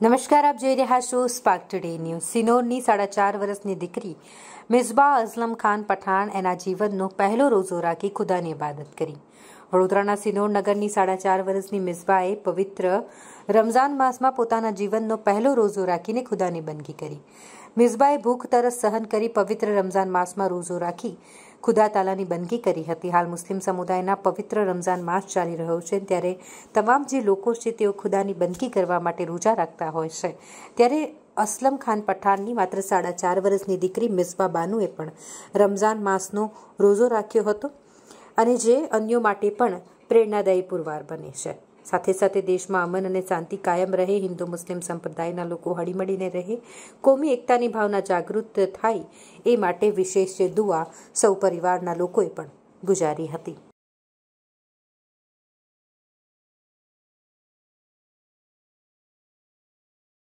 નમસ્કાર આપ જોઈ રહ્યા છો સ્પાર્ક ટુડે ન્યૂઝ સિનોરની સાડા ચાર વર્ષની દીકરી મિસબા અઝલમ ખાન પઠાણ એના જીવનનો પહેલો રોજો રાખી ખુદાની ઇબાદત કરી વડોદરાના સિનોર નગરની સાડા ચાર વર્ષની મિસબાએ પવિત્ર રમઝાન માસમાં પોતાના જીવનનો પહેલો રોજો રાખીને ખુદાની બંદગી કરી મિસબાએ ભૂખ તરસ સહન કરી પવિત્ર રમઝાન માસમાં રોજો રાખી ખુદા તાલાની બંદગી કરી હતી હાલ મુસ્લિમ સમુદાયના પવિત્ર રમઝાન માસ ચાલી રહ્યો છે ત્યારે તમામ જે લોકો છે તેઓ ખુદાની બંદગી કરવા માટે રોજા રાખતા હોય છે ત્યારે અસલમ ખાન પઠાણની માત્ર સાડા ચાર વર્ષની દીકરી મિસબા બાનુએ પણ રમઝાન માસનો રોજો રાખ્યો હતો અને જે અન્યો માટે પણ પ્રેરણાદાયી પુરવાર બને છે સાથે સાથે દેશમાં અમન અને શાંતિ કાયમ રહે હિન્દુ મુસ્લિમ સંપ્રદાયના લોકો હળીમળીને રહે કોમી એકતાની ભાવના જાગૃત થાય એ માટે વિશેષ દુઆ સૌ પરિવારના લોકોએ પણ ગુજારી હતી